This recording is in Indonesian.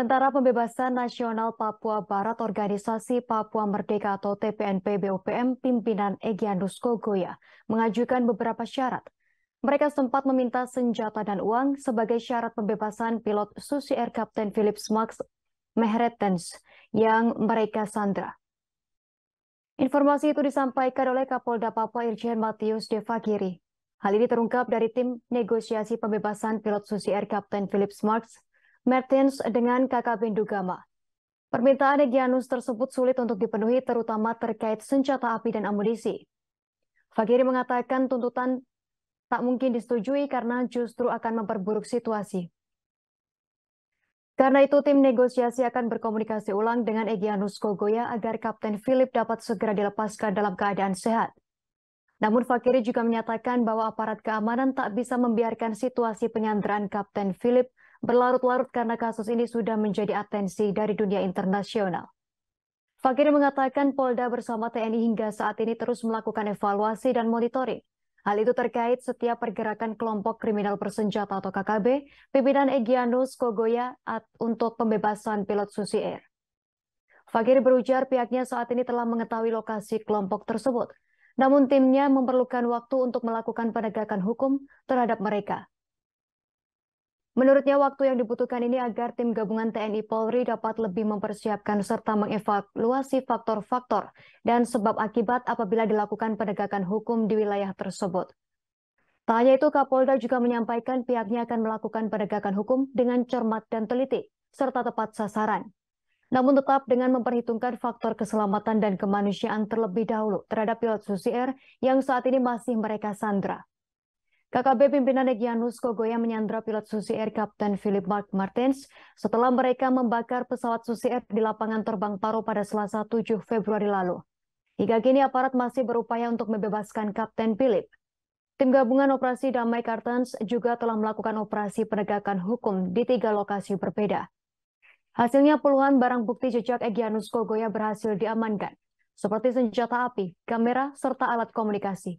Tentara Pembebasan Nasional Papua Barat Organisasi Papua Merdeka atau TPNP BOPM pimpinan Egyanus Kogoya mengajukan beberapa syarat. Mereka sempat meminta senjata dan uang sebagai syarat pembebasan pilot Susi Air Kapten Philips Max Mehretens yang mereka sandra. Informasi itu disampaikan oleh Kapolda Papua Irjen Matius Devagiri. Hal ini terungkap dari tim negosiasi pembebasan pilot Susi Air Kapten Philips Marks Mertens dengan KKP Dugama. Permintaan Egyanus tersebut sulit untuk dipenuhi terutama terkait senjata api dan amunisi. Fakiri mengatakan tuntutan tak mungkin disetujui karena justru akan memperburuk situasi. Karena itu, tim negosiasi akan berkomunikasi ulang dengan Egyanus Kogoya agar Kapten Philip dapat segera dilepaskan dalam keadaan sehat. Namun Fakiri juga menyatakan bahwa aparat keamanan tak bisa membiarkan situasi penyanderaan Kapten Philip berlarut-larut karena kasus ini sudah menjadi atensi dari dunia internasional. Fakir mengatakan Polda bersama TNI hingga saat ini terus melakukan evaluasi dan monitoring. Hal itu terkait setiap pergerakan kelompok kriminal bersenjata atau KKB, pimpinan Egyanus Kogoya untuk pembebasan pilot Susi Air. Fakir berujar pihaknya saat ini telah mengetahui lokasi kelompok tersebut. Namun timnya memerlukan waktu untuk melakukan penegakan hukum terhadap mereka. Menurutnya waktu yang dibutuhkan ini agar tim gabungan TNI Polri dapat lebih mempersiapkan serta mengevaluasi faktor-faktor dan sebab akibat apabila dilakukan penegakan hukum di wilayah tersebut. Tak hanya itu, Kapolda juga menyampaikan pihaknya akan melakukan penegakan hukum dengan cermat dan teliti, serta tepat sasaran. Namun tetap dengan memperhitungkan faktor keselamatan dan kemanusiaan terlebih dahulu terhadap pilot Susi Air yang saat ini masih mereka sandra. KKB pimpinan Egyanus Kogoya menyandra pilot Susi Air Kapten Philip Mark Martens setelah mereka membakar pesawat Susi Air di lapangan terbang Paro pada Selasa 7 Februari lalu. Hingga kini aparat masih berupaya untuk membebaskan Kapten Philip. Tim gabungan operasi Damai Kartens juga telah melakukan operasi penegakan hukum di tiga lokasi berbeda. Hasilnya puluhan barang bukti jejak Egyanus Kogoya berhasil diamankan, seperti senjata api, kamera, serta alat komunikasi.